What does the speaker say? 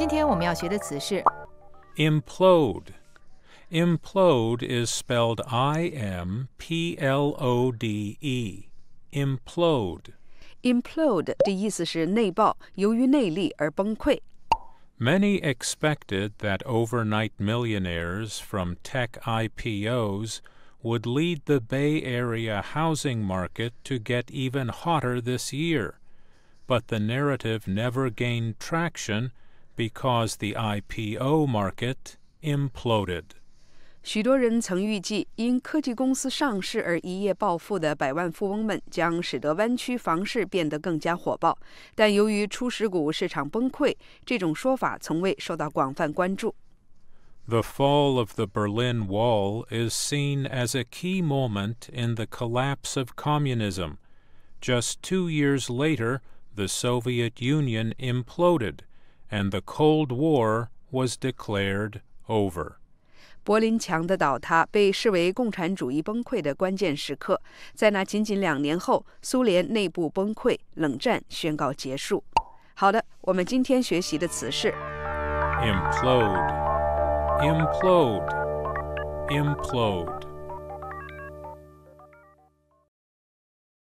今天我们要学的词是 implode。Implode is spelled I M P L O D E. Implode. Implode 的意思是内爆，由于内力而崩溃。Many expected that overnight millionaires from tech IPOs would lead the Bay Area housing market to get even hotter this year. But the narrative never gained traction because the IPO market imploded. 许多人曾预计，因科技公司上市而一夜暴富的百万富翁们将使得湾区房市变得更加火爆，但由于初始股市场崩溃，这种说法从未受到广泛关注。The fall of the Berlin Wall is seen as a key moment in the collapse of communism. Just two years later, the Soviet Union imploded and the Cold War was declared over. 柏林墙的倒塌被视为共产主义崩溃的关键时刻。在那仅仅两年后，苏联内部崩溃，冷战宣告结束。好的，我们今天学习的词是 implode，implode，implode